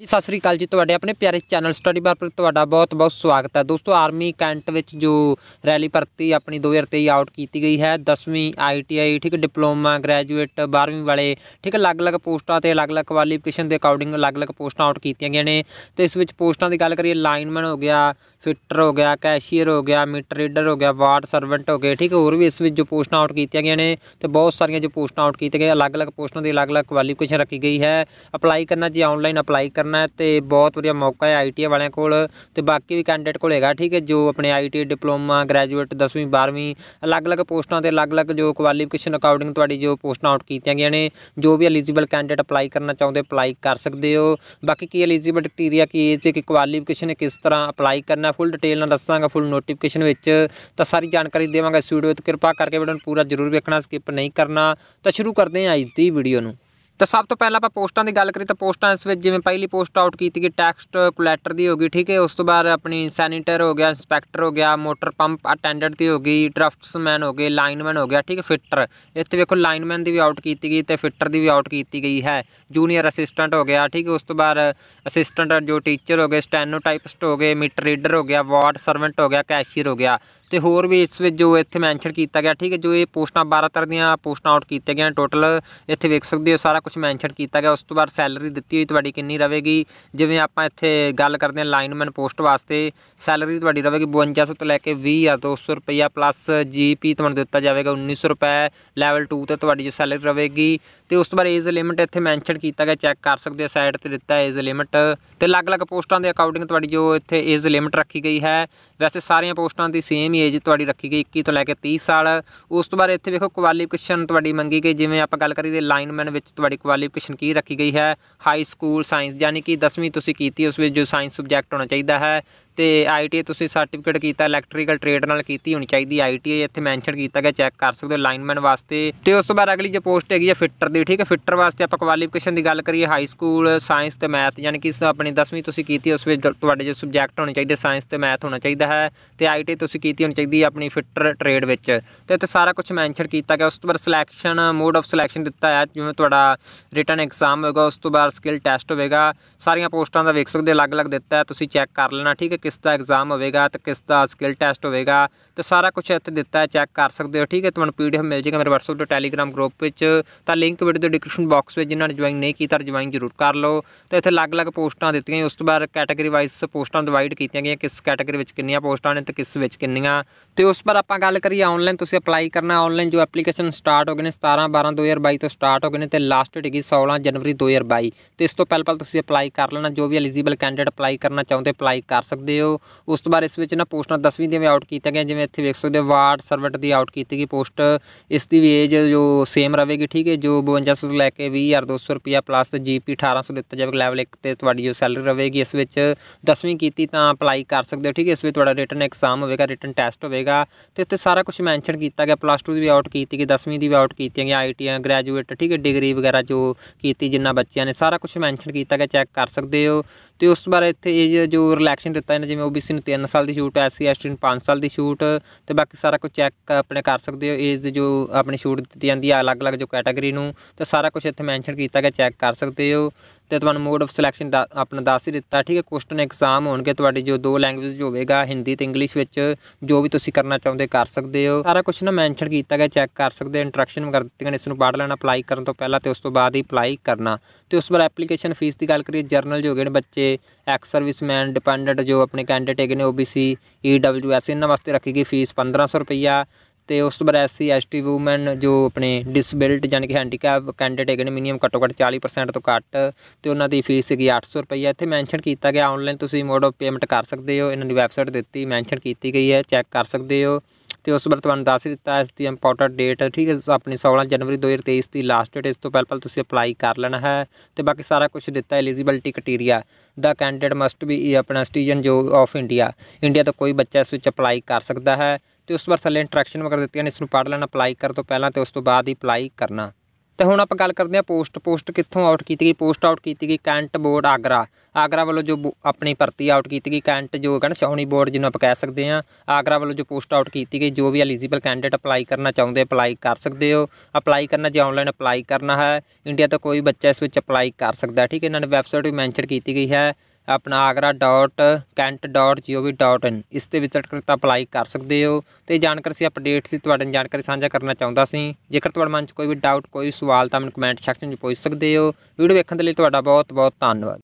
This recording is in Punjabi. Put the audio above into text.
ਜੀ ਸਤਿ ਸ੍ਰੀ ਅਕਾਲ ਜੀ ਤੁਹਾਡੇ ਆਪਣੇ ਪਿਆਰੇ ਚੈਨਲ ਸਟੱਡੀ ਬਾਰ ਪਰ ਤੁਹਾਡਾ ਬਹੁਤ-ਬਹੁਤ ਸਵਾਗਤ ਹੈ ਦੋਸਤੋ ਆਰਮੀ ਕੈਂਟ ਵਿੱਚ ਜੋ ਰੈਲੀ ਭਰਤੀ ਆਪਣੀ 2023 ਆਊਟ ਕੀਤੀ ਗਈ ਹੈ 10ਵੀਂ ਆਈਟੀਆਈ ਠੀਕ ਡਿਪਲੋਮਾ ਗ੍ਰੈਜੂਏਟ 12ਵੀਂ ਵਾਲੇ ਠੀਕ ਅਲੱਗ-ਅਲੱਗ ਪੋਸਟਾਂ ਤੇ ਅਲੱਗ-ਅਲੱਗ ਕੁਆਲੀਫਿਕੇਸ਼ਨ ਦੇ ਅਕੋਰਡਿੰਗ ਅਲੱਗ-ਅਲੱਗ ਪੋਸਟਾਂ ਆਊਟ ਕੀਤੀਆਂ ਗਈਆਂ ਨੇ ਤੇ ਇਸ ਵਿੱਚ ਪੋਸਟਾਂ ਦੀ ਗੱਲ ਕਰੀਏ ਲਾਈਨਮੈਨ ਹੋ ਗਿਆ ਫਿਟਰ ਹੋ ਗਿਆ ਕੈਸ਼ੀਅਰ ਹੋ ਗਿਆ ਮੀਟਰ ਰੀਡਰ ਹੋ ਗਿਆ ਵਾਰਡ ਸਰਵੈਂਟ ਹੋ ਗਏ ਠੀਕ ਹੋਰ ਵੀ ਇਸ ਵਿੱਚ ਜੋ ਪੋਸਟਾਂ ਆਊਟ ਕੀਤੀਆਂ ਗਈਆਂ ਨੇ ਤੇ ਬਹੁਤ ਸਾਰੀਆਂ ਜੋ ਪੋਸਟਾਂ ਆਊਟ ਕੀਤੀਆਂ ਗਈਆਂ ਅਲੱਗ-ਅਲੱਗ ਪੋਸਟਾਂ ਦੀ ਅਲੱਗ-ਅਲੱਗ ਕੁਆਲੀਫਿਕੇਸ਼ਨ ਰੱਖੀ ਗਈ ਹੈ ਅਪਲਾਈ ਕਰਨਾ ਜੀ ਆਨਲਾਈਨ ਅਪਲਾਈ ਕਰਨਾ ਕਰਨਾ ਤੇ ਬਹੁਤ ਵਧੀਆ ਮੌਕਾ ਹੈ ਆਈਟੀ ਵਾਲਿਆਂ ਕੋਲ ਤੇ ਬਾਕੀ ਵੀ ਕੈਂਡੀਡੇਟ ਕੋਲ ਹੈਗਾ ਠੀਕ ਹੈ ਜੋ ਆਪਣੇ ਆਈਟੀ ਡਿਪਲੋਮਾ ਗ੍ਰੈਜੂਏਟ 10ਵੀਂ 12ਵੀਂ ਅਲੱਗ-ਅਲੱਗ ਪੋਸਟਾਂ ਤੇ ਅਲੱਗ-ਅਲੱਗ ਜੋ ਕੁਆਲੀਫਿਕੇਸ਼ਨ ਅਕੋਰਡਿੰਗ ਤੁਹਾਡੀ ਜੋ ਪੋਸਟਾਂ ਆਊਟ ਕੀਤੀਆਂ ਗਈਆਂ ਨੇ ਜੋ ਵੀ ਐਲੀਜੀਬਲ ਕੈਂਡੀਡੇਟ ਅਪਲਾਈ ਕਰਨਾ ਚਾਹੁੰਦੇ ਅਪਲਾਈ ਕਰ ਸਕਦੇ ਹੋ ਬਾਕੀ ਕੀ ਐਲੀਜੀਬਲ ਕ੍ਰਾਈਟੇਰੀਆ ਕੀ ਹੈ ਤੇ ਕਿ ਕੁਆਲੀਫਿਕੇਸ਼ਨ ਕਿਸ ਤਰ੍ਹਾਂ ਅਪਲਾਈ ਕਰਨਾ ਫੁੱਲ ਡਿਟੇਲ ਨਾਲ ਦੱਸਾਂਗਾ ਫੁੱਲ ਨੋਟੀਫਿਕੇਸ਼ਨ ਵਿੱਚ ਤਾਂ ਸਾਰੀ ਜਾਣਕਾਰੀ ਦੇਵਾਂਗਾ ਇਸ ਵੀਡੀਓ ਤੇ ਕਿਰਪਾ ਕਰਕੇ ਵੀਡੀਓ ਨੂੰ ਪੂਰਾ ਜ਼ਰੂਰ ਵੇਖਣਾ ਸਕਿਪ ਨਹੀਂ ਕਰਨਾ ਤਾਂ ਸ਼ੁਰੂ ਕਰਦੇ ਹਾਂ ਅੱਜ ਦੀ ਵੀਡੀਓ ਨੂੰ ਤਾਂ ਸਭ ਤੋਂ ਪਹਿਲਾਂ ਆਪਾਂ ਪੋਸਟਾਂ ਦੀ ਗੱਲ ਕਰੀ ਤਾਂ ਪੋਸਟਾਂ ਇਸ ਵਿੱਚ ਜਿਵੇਂ ਪਹਿਲੀ ਪੋਸਟ ਆਊਟ ਕੀਤੀ ਗਈ ਟੈਕਸਟ ਕੁਲੈਕਟਰ ਦੀ ਹੋ ਗਈ ਠੀਕ ਹੈ ਉਸ ਤੋਂ ਬਾਅਦ ਆਪਣੀ ਸੈਨੀਟਰ ਹੋ ਗਿਆ ਇੰਸਪੈਕਟਰ ਹੋ ਗਿਆ ਮੋਟਰ ਪੰਪ ਅਟੈਂਡੈਂਟ ਦੀ ਹੋ ਗਈ ਡਰਾਫਟਸਮੈਨ ਹੋ ਗਏ ਲਾਈਨਮੈਨ ਹੋ ਗਿਆ ਠੀਕ ਹੈ ਫਿਟਰ ਇੱਥੇ ਵੇਖੋ ਲਾਈਨਮੈਨ ਦੀ ਵੀ ਆਊਟ ਕੀਤੀ ਗਈ ਤੇ ਫਿਟਰ ਦੀ ਵੀ ਆਊਟ ਕੀਤੀ ਗਈ ਹੈ ਜੂਨੀਅਰ ਅਸਿਸਟੈਂਟ ਹੋ ਗਿਆ ਠੀਕ ਹੈ ਉਸ ਤੋਂ ਬਾਅਦ ਅਸਿਸਟੈਂਟ ਜੋ ਟੀਚਰ ਹੋ ਗਏ ਟਾਈਪਿਸਟ ਹੋ ਗਏ ਮੀਟਰ ਰੀਡਰ ਹੋ ਗਿਆ ਵਾਰਡ ਸਰਵੈਂਟ ਹੋ ਗਿਆ ਕੈਸ਼ੀਅਰ ਹੋ ਗਿਆ ਤੇ ਹੋਰ ਵੀ ਇਸ ਵਿੱਚ ਜੋ ਇੱਥੇ ਮੈਂਸ਼ਨ ਕੀਤਾ ਗਿਆ ਠੀਕ ਹੈ ਜੋ ਇਹ ਪੋਸਟਾਂ 12 ਤਰ੍ਹਾਂ ਦੀਆਂ ਪੋਸਟਾਂ ਆਊਟ ਕੀਤੇ ਗਏ ਟੋਟਲ ਇੱਥੇ ਵੇਖ ਸਕਦੇ ਹੋ ਸਾਰਾ ਕੁਝ ਮੈਂਸ਼ਨ ਕੀਤਾ ਗਿਆ ਉਸ ਤੋਂ ਬਾਅਦ ਸੈਲਰੀ ਦਿੱਤੀ ਹੋਈ ਤੁਹਾਡੀ ਕਿੰਨੀ ਰਹੇਗੀ ਜਿਵੇਂ ਆਪਾਂ ਇੱਥੇ ਗੱਲ ਕਰਦੇ ਹਾਂ ਲਾਈਨਮੈਨ ਪੋਸਟ ਵਾਸਤੇ ਸੈਲਰੀ ਤੁਹਾਡੀ ਰਹੇਗੀ 5200 ਤੋਂ ਲੈ ਕੇ 20200 ਰੁਪਇਆ ਪਲੱਸ ਜੀਪੀ ਤੁਹਾਨੂੰ ਦਿੱਤਾ ਜਾਵੇਗਾ 1900 ਰੁਪਏ ਲੈਵਲ 2 ਤੇ ਤੁਹਾਡੀ ਜੋ ਸੈਲਰੀ ਰਹੇਗੀ ਤੇ ਉਸ ਤੋਂ ਬਾਅਦ ਏਜ ਲਿਮਟ ਇੱਥੇ ਮੈਂਸ਼ਨ ਕੀਤਾ ਗਿਆ ਚੈੱਕ ਕਰ ਸਕਦੇ ਹੋ ਸਾਈਟ ਤੇ ਦਿੱਤਾ ਏਜ ਲਿਮਟ ਤੇ ਅਲੱਗ-ਅਲੱਗ ਪੋਸਟਾਂ ਦੇ ਅਕੋਰਡਿੰਗ ਤੁਹਾਡੀ ਜੋ ਇੱਥੇ ਏਜ ਲਿਮਟ ਰੱਖੀ ਗਈ ਹੈ ਵੈਸੇ ਸਾਰੀਆਂ ਪੋਸਟਾਂ ਦੀ ਸੇਮ ਮਿਨੀਮਮ ਏਜ ਤੁਹਾਡੀ ਰੱਖੀ ਗਈ 21 ਤੋਂ ਲੈ ਕੇ 30 ਸਾਲ ਉਸ ਤੋਂ ਬਾਅਦ ਇੱਥੇ ਵੇਖੋ ਕੁਆਲੀਫਿਕੇਸ਼ਨ ਤੁਹਾਡੀ ਮੰਗੀ ਗਈ ਜਿਵੇਂ ਆਪਾਂ ਗੱਲ ਕਰੀਏ ਲਾਈਨਮੈਨ ਵਿੱਚ ਤੁਹਾਡੀ ਕੁਆਲੀਫਿਕੇਸ਼ਨ ਕੀ ਰੱਖੀ ਗਈ ਹੈ ਹਾਈ ਸਕੂਲ ਸਾਇੰਸ ਯਾਨੀ ਕਿ 10ਵੀਂ ਤੁਸੀਂ ਕੀਤੀ ਉਸ ਵਿੱਚ ਜੋ ਸਾਇੰਸ ਸਬਜੈਕਟ ਹੋਣਾ ਚਾਹੀਦਾ ਹੈ ਤੇ ਆਈਟੀ ਤੁਸੀਂ ਸਰਟੀਫਿਕੇਟ ਕੀਤਾ ਇਲੈਕਟ੍ਰੀਕਲ ਟ੍ਰੇਡ ਨਾਲ ਕੀਤੀ ਹੋਣੀ ਚਾਹੀਦੀ ਆਈਟੀ ਇੱਥੇ ਮੈਂਸ਼ਨ ਕੀਤਾ ਗਿਆ ਚੈੱਕ ਕਰ ਸਕਦੇ ਹੋ ਲਾਈਨਮੈਨ ਵਾਸਤੇ ਤੇ ਉਸ ਤੋਂ ਬਾਅਦ ਅਗਲੀ ਜੋ ਪੋਸਟ ਹੈਗੀ ਹੈ ਫਿੱਟਰ ਦੀ ਠੀਕ ਹੈ ਫਿੱਟਰ ਵਾਸਤੇ ਆਪਾਂ ਕੁਆਲੀਫਿਕੇਸ਼ਨ ਦੀ ਗੱਲ ਕਰੀਏ ਹਾਈ ਸਕੂਲ ਸਾਇੰਸ ਤੇ ਮੈਥ ਯਾਨੀ ਕਿ ਆਪਣੀ 10ਵੀਂ ਤੁਸੀਂ ਕੀਤੀ ਉਸ ਵਿੱਚ ਤੁਹਾਡੇ ਜੋ ਸਬਜੈਕਟ ਹੋਣੇ ਚਾਹੀਦੇ ਸਾਇੰਸ ਤੇ ਮੈਥ ਹੋਣਾ ਚਾਹੀਦਾ ਹੈ ਤੇ ਆਈਟੀ ਤੁਸੀਂ ਕੀਤੀ ਹੋਣੀ ਚਾਹੀਦੀ ਆਪਣੀ ਫਿੱਟਰ ਟ੍ਰੇਡ ਵਿੱਚ ਤੇ ਇੱਥੇ ਸਾਰਾ ਕੁਝ ਮੈਂਸ਼ਨ ਕੀਤਾ ਗਿਆ ਉਸ ਤੋਂ ਬਾਅਦ ਸਿਲੈਕਸ਼ਨ ਮੋਡ ਆਫ ਸਿਲੈਕਸ਼ਨ ਦਿੱਤਾ ਹੈ ਜਿਵੇਂ ਤੁਹਾਡਾ ਰਿਟਨ ਐਗਜ਼ਾਮ ਹੋਵੇਗਾ ਉਸ ਤੋਂ ਬਾਅਦ ਸਕਿੱਲ ਟੈਸਟ ਹੋਵੇਗਾ ਸਾਰੀਆਂ ਪੋਸਟਾਂ ਦਾ ਵੇਖ ਸਕਦੇ ਅਲੱਗ-ਅਲੱਗ ਦਿੱਤਾ ਹੈ ਤੁਸੀਂ ਚੈੱਕ ਕਰ ਲੈਣਾ ਠੀਕ ਹੈ ਕਿਸ ਦਾ ਐਗਜ਼ਾਮ ਹੋਵੇਗਾ ਤੇ ਕਿਸ ਦਾ ਸਕਿੱਲ ਟੈਸਟ ਹੋਵੇਗਾ ਤੇ ਸਾਰਾ ਕੁਝ ਇੱਥੇ ਦਿੱਤਾ ਹੈ ਚੈੱਕ ਕਰ ਸਕਦੇ ਹੋ ਠੀਕ ਹੈ ਤੁਹਾਨੂੰ ਪੀਡੀਐਫ ਮਿਲ ਜੇਗਾ ਮੇਰੇ WhatsApp ਤੇ Telegram ਗਰੁੱਪ ਵਿੱਚ ਤਾਂ ਲਿੰਕ ਵੀਡੀਓ ਦੇ ਡਿਸਕ੍ਰਿਪਸ਼ਨ ਬਾਕਸ ਵਿੱਚ ਜਿਨ੍ਹਾਂ ਨੇ ਜੁਆਇਨ ਨਹੀਂ ਕੀਤਾ ਜੁਆਇਨ ਜ਼ਰੂਰ ਕਰ ਲਓ ਤੇ ਇੱਥੇ ਅਲੱਗ-ਅਲੱਗ ਪੋਸਟਾਂ ਦਿੱਤੀਆਂ ਉਸ ਤੋਂ ਬਾਅਦ ਕੈਟਾਗਰੀ ਵਾਈਜ਼ ਪੋਸਟਾਂ ਡਿਵਾਈਡ ਕੀਤੀਆਂ ਗਈਆਂ ਕਿਸ ਕੈਟਾਗਰੀ ਵਿੱਚ ਕਿੰਨੀਆਂ ਪੋਸਟਾਂ ਨੇ ਤੇ ਕਿਸ ਵਿੱਚ ਕਿੰਨੀਆਂ ਤੇ ਉਸ ਪਰ ਆਪਾਂ ਗੱਲ ਕਰੀਏ ਆਨਲਾਈਨ ਤੁਸੀਂ ਅਪਲਾਈ ਕਰਨਾ ਆਨਲਾਈਨ ਜੋ ਐਪਲੀਕੇਸ਼ਨ ਸਟਾਰਟ ਹੋ ਗਏ ਨੇ 17 12 2022 ਤੋਂ ਸਟਾਰਟ ਹੋ ਗਏ ਨੇ ਤੇ ਲਾਸਟ ਡੇਟ ਹੈਗੀ 16 ਜਨਵਰੀ 2022 ਤੇ ਇਸ ਤੋਂ ਪਹਿਲਾਂ ਤੁਸੀਂ ਅਪਲਾਈ ਕਰ ਲੈਣਾ ਜੋ ਵੀ ਐਲੀਜੀਬਲ ਕੈਂਡੀਡੇਟ ਅਪਲਾਈ ਕਰਨਾ ਚਾਹੁੰਦੇ ਅਪਲਾਈ ਕਰ ਸਕਦੇ ਸਕਦੇ ਹੋ ਉਸ ਤੋਂ ਬਾਅਦ ਇਸ ਵਿੱਚ ਨਾ ਪੋਸਟਾਂ 10ਵੀਂ ਦੀਆਂ ਵੀ ਆਊਟ ਕੀਤਾ ਗਿਆ ਜਿਵੇਂ ਇੱਥੇ ਵੇਖ ਸਕਦੇ ਹੋ ਵਾਰਡ ਸਰਵੈਂਟ ਦੀ ਆਊਟ ਕੀਤੀ ਗਈ ਪੋਸਟ ਇਸ ਦੀ ਵੀ ਏਜ ਜੋ ਸੇਮ ਰਹੇਗੀ ਠੀਕ ਹੈ ਜੋ 5200 ਤੋਂ ਲੈ ਕੇ 20200 ਰੁਪਿਆ ਪਲੱਸ ਜੀਪੀ 1800 ਦਿੱਤਾ ਜਾਵੇਗਾ ਲੈਵਲ 1 ਤੇ ਤੁਹਾਡੀ ਜੋ ਸੈਲਰੀ ਰਹੇਗੀ ਇਸ ਵਿੱਚ 10ਵੀਂ ਕੀਤੀ ਤਾਂ ਅਪਲਾਈ ਕਰ ਸਕਦੇ ਹੋ ਠੀਕ ਹੈ ਇਸ ਵਿੱਚ ਤੁਹਾਡਾ ਰਿਟਨ ਐਗਜ਼ਾਮ ਹੋਵੇਗਾ ਰਿਟਨ ਟੈਸਟ ਹੋਵੇਗਾ ਤੇ ਉੱਤੇ ਸਾਰਾ ਕੁਝ ਮੈਂਸ਼ਨ ਕੀਤਾ ਗਿਆ ਪਲੱਸ 2 ਦੀ ਵੀ ਆਊਟ ਕੀਤੀ ਗਈ 10ਵੀਂ ਦੀ ਵੀ ਆਊਟ ਕੀਤੀ ਗਈ ਆਈਟੀਆਂ ਗ੍ਰੈਜੂਏਟ ਠੀਕ ਹੈ ਡਿਗਰੀ ਵਗੈਰਾ ਜੋ ਕੀਤੀ ਜਿੰਨਾ ਬੱਚਿਆਂ ਨੇ ਸਾਰਾ ਕੁਝ ਮੈਂਸ਼ਨ ਕੀਤਾ ਗਿਆ ਚੈੱਕ ਕਰ ਸਕਦੇ ਹੋ ਤੇ ਉਸ ਤੋਂ ਬਾਅਦ ਇੱਥੇ ਇਹ ਜੋ ਰਿਲੈਕਸ਼ਨ ਦਿੱਤਾ ਆਨਲਾਈਨ ਜਿਵੇਂ ਓਬੀਸੀ ਨੂੰ 3 ਸਾਲ ਦੀ ਛੂਟ ਹੈ ਐਸਸੀ ਐਸਟੀ ਨੂੰ 5 ਸਾਲ ਦੀ ਛੂਟ ਤੇ ਬਾਕੀ ਸਾਰਾ ਕੁਝ ਚੈੱਕ ਆਪਣੇ ਕਰ ਸਕਦੇ ਹੋ ਏਜ ਜੋ ਆਪਣੀ ਛੂਟ ਦਿੱਤੀ ਜਾਂਦੀ ਹੈ ਅਲੱਗ-ਅਲੱਗ ਜੋ ਕੈਟਾਗਰੀ ਨੂੰ ਤੇ ਸਾਰਾ ਕੁਝ ਇੱਥੇ ਮੈਂਸ਼ਨ ਕੀਤਾ ਗਿਆ ਚੈੱਕ ਕਰ ਸਕਦੇ ਹੋ ਤੇ ਤੁਹਾਨੂੰ ਮੋਡ ਆਫ ਸਿਲੈਕਸ਼ਨ ਦਾ ਆਪਣਾ ਦੱਸ ਹੀ ਦਿੱਤਾ ਠੀਕ ਹੈ ਕੁਐਸਚਨ ਐਗਜ਼ਾਮ ਹੋਣਗੇ ਤੁਹਾਡੀ ਜੋ ਦੋ ਲੈਂਗੁਏਜ ਹੋਵੇਗਾ ਹਿੰਦੀ ਤੇ ਇੰਗਲਿਸ਼ ਵਿੱਚ ਜੋ ਵੀ ਤੁਸੀਂ ਕਰਨਾ ਚਾਹੁੰਦੇ ਕਰ ਸਕਦੇ ਹੋ ਸਾਰਾ ਕੁਝ ਨਾ ਮੈਂਸ਼ਨ ਕੀਤਾ ਗਿਆ ਚੈੱਕ ਕਰ ਸਕਦੇ ਇੰਟਰੈਕਸ਼ਨ ਵਗੈਰਾ ਦਿੱਤੀਆਂ ਨੇ ਇਸ ਨੂੰ ਪੜ੍ਹ ਲੈਣਾ ਅਪਲਾਈ ਕਰਨ ਤੋਂ ਪਹਿਲਾਂ ਤੇ ਉਸ ਤੋਂ ਬਾਅਦ ਹੀ ਅਪਲਾਈ ਕਰਨਾ ਤੇ ਉਸ ਬਾਰੇ ਐਪਲੀਕੇਸ਼ਨ ਫੀਸ ਦੀ ਗੱਲ ਕਰੀਏ ਜਰਨਲ ਜੋ ਗਏ ਨੇ ਬੱਚੇ ਐਕਸ ਸਰਵਿਸਮੈਨ ਡਿਪੈਂਡੈਂਟ ਜੋ ਆਪਣੇ ਕੈਂਡੀਡੇਟ ਹੈਗੇ ਨੇ ਓਬੀਸੀ ਈਡਬਲਯੂਐਸ e ਇਹਨਾਂ ਵਾਸਤੇ ਰੱਖੀ ਗਈ ਫੀਸ 1500 ਰੁਪਈਆ ਤੇ ਉਸ ਤੋਂ ਬਾਅਦ ਐਸਸੀ ਐਸਟੀ ਵੂਮਨ ਜੋ ਆਪਣੇ ਡਿਸੇਬਿਲਡ ਯਾਨੀ ਕਿ ਹੈਂਡੀਕੈਪ ਕੈਂਡੀਡੇਟ ਹੈਗੇ ਨੇ ਮਿਨੀਮਮ ਘੱਟੋ ਘੱਟ 40% ਤੋਂ ਘੱਟ ਤੇ ਉਹਨਾਂ ਦੀ ਫੀਸ ਹੈਗੀ 800 ਰੁਪਏ ਇੱਥੇ ਮੈਂਸ਼ਨ ਕੀਤਾ ਗਿਆ ਆਨਲਾਈਨ ਤੁਸੀਂ ਮੋਡ ਆਫ ਪੇਮੈਂਟ ਕਰ ਸਕਦੇ ਹੋ ਇਹਨਾਂ ਦੀ ਵੈਬਸਾਈਟ ਦਿੱਤੀ ਮੈਂਸ਼ਨ ਕੀਤੀ ਗਈ ਹੈ ਚੈੱਕ ਕਰ ਸਕਦੇ ਹੋ ਤੇ ਉਸ ਬਾਰੇ ਤੁਹਾਨੂੰ ਦੱਸ ਦਿੱਤਾ ਇਸ ਦੀ ਇੰਪੋਰਟੈਂਟ ਡੇਟ ਠੀਕ ਹੈ ਆਪਣੀ 16 ਜਨਵਰੀ 2023 ਦੀ ਲਾਸਟ ਡੇਟ ਇਸ ਤੋਂ ਪਹਿਲਾਂ ਪਹਿਲ ਤੁਸੀਂ ਅਪਲਾਈ ਕਰ ਲੈਣਾ ਹੈ ਤੇ ਬਾਕੀ ਸਾਰਾ ਕੁਝ ਦਿੱਤਾ ਐਲੀਜੀਬਿਲਟੀ ਕ੍ਰਾਈਟੇਰੀਆ ਦਾ ਕੈਂਡੀਡੇਟ ਮਸਟ ਬੀ ਆਪਣਾ ਸਿਟੀਜ਼ਨ ਜੋ ਆਫ ਇੰਡੀਆ ਇੰਡੀਆ ਦਾ ਕੋਈ ਬੱਚਾ ਇਸ ਵਿੱਚ ਅਪਲਾਈ ਕਰ ਸਕਦਾ ਹੈ ਤੇ ਉਸ ਤੋਂ ਬਾਅਦ ਥੱਲੇ ਇੰਟਰੈਕਸ਼ਨ ਵਗੈਰਾ ਦਿੱਤੀਆਂ ਨੇ ਇਸ ਨੂੰ ਪੜ੍ਹ ਲੈਣਾ ਅਪਲਾਈ ਕਰ ਤੋਂ ਪਹਿਲਾਂ ਤੇ ਉਸ ਤੋਂ ਬਾਅਦ ਹੀ ਅਪਲਾਈ ਕਰਨਾ ਤੇ ਹੁਣ ਆਪਾਂ ਗੱਲ ਕਰਦੇ ਹਾਂ ਪੋਸਟ ਪੋਸਟ ਕਿੱਥੋਂ ਆਊਟ ਕੀਤੀ ਗਈ ਪੋਸਟ ਆਊਟ ਕੀਤੀ ਗਈ ਕੈਂਟ ਬੋਰਡ ਆਗਰਾ ਆਗਰਾ ਵੱਲੋਂ ਜੋ ਆਪਣੀ ਭਰਤੀ ਆਊਟ ਕੀਤੀ ਗਈ ਕੈਂਟ ਜੋ ਕਹਿੰਦੇ ਸ਼ੌਣੀ ਬੋਰਡ ਜਿਹਨੂੰ ਆਪਾਂ ਕਹਿ ਸਕਦੇ ਹਾਂ ਆਗਰਾ ਵੱਲੋਂ ਜੋ ਪੋਸਟ ਆਊਟ ਕੀਤੀ ਗਈ ਜੋ ਵੀ ਐਲੀਜੀਬਲ ਕੈਂਡੀਡੇਟ ਅਪਲਾਈ ਕਰਨਾ ਚਾਹੁੰਦੇ ਅਪਲਾਈ ਕਰ ਸਕਦੇ ਹੋ ਅਪਲਾਈ ਕਰਨਾ ਜੇ ਆਨਲਾਈਨ ਅਪਲਾਈ ਕਰਨਾ ਹੈ ਇੰਡੀਆ ਦਾ ਕੋਈ ਬੱਚਾ ਇਸ ਵਿੱਚ ਅਪਲਾਈ ਕਰ ਸਕਦਾ ਠੀਕ ਹੈ ਇਹਨਾਂ ਨੇ ਵੈਬਸਾਈਟ ਵੀ ਮੈਂਸ਼ਨ ਕੀਤੀ ਗਈ ਹੈ ਆਪਣਾ agra.kent.gov.in ਇਸ ਤੇ ਵਿਜ਼ਿਟ ਕਰਕੇ ਅਪਲਾਈ ਕਰ ਸਕਦੇ ਹੋ ਤੇ ਜਾਣਕਾਰੀ ਸੀ ਅਪਡੇਟ ਸੀ ਤੁਹਾਡੇ ਨਾਲ ਜਾਣਕਾਰੀ ਸਾਂਝਾ ਕਰਨਾ ਚਾਹੁੰਦਾ ਸੀ ਜੇਕਰ ਤੁਹਾਡੇ ਮਨ 'ਚ ਕੋਈ ਵੀ ਡਾਊਟ ਕੋਈ ਸਵਾਲ ਤਾਂ ਮੈਨੂੰ ਕਮੈਂਟ ਸੈਕਸ਼ਨ 'ਚ ਪੁੱਛ ਸਕਦੇ ਹੋ ਵੀਡੀਓ ਵੇਖਣ ਦੇ ਲਈ ਤੁਹਾਡਾ ਬਹੁਤ ਬਹੁਤ ਧੰਨਵਾਦ